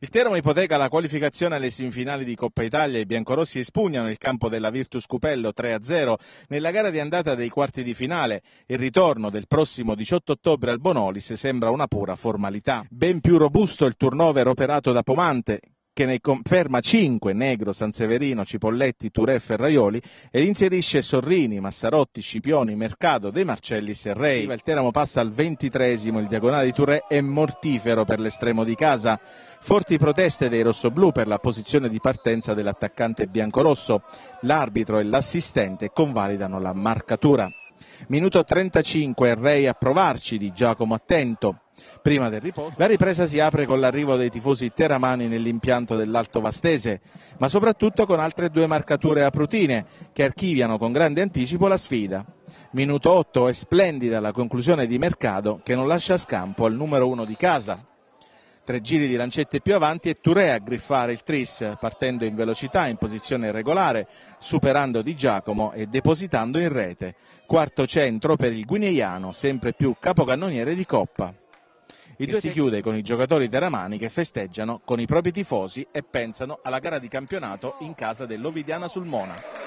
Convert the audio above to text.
Il Teramo ipoteca la qualificazione alle semifinali di Coppa Italia. I biancorossi espugnano il campo della Virtus Cupello 3-0 nella gara di andata dei quarti di finale. Il ritorno del prossimo 18 ottobre al Bonolis sembra una pura formalità. Ben più robusto il turnover operato da Pomante, che ne conferma 5, Negro, Sanseverino, Cipolletti, Turè, Ferraioli, ed inserisce Sorrini, Massarotti, Scipioni, Mercato, De Marcellis e Rei. Il Teramo passa al ventitresimo, il diagonale di Turè è mortifero per l'estremo di casa. Forti proteste dei rossoblù per la posizione di partenza dell'attaccante biancorosso. L'arbitro e l'assistente convalidano la marcatura. Minuto 35, Rei a provarci di Giacomo Attento. Prima del riposo, la ripresa si apre con l'arrivo dei tifosi teramani nell'impianto dell'Alto Vastese, ma soprattutto con altre due marcature aprutine che archiviano con grande anticipo la sfida. Minuto 8 è splendida la conclusione di Mercado che non lascia scampo al numero 1 di casa, tre giri di lancette più avanti e Touré a griffare il tris partendo in velocità in posizione regolare superando Di Giacomo e depositando in rete quarto centro per il guineiano sempre più capocannoniere di Coppa il che si chiude con i giocatori teramani che festeggiano con i propri tifosi e pensano alla gara di campionato in casa dell'Ovidiana sul Mona.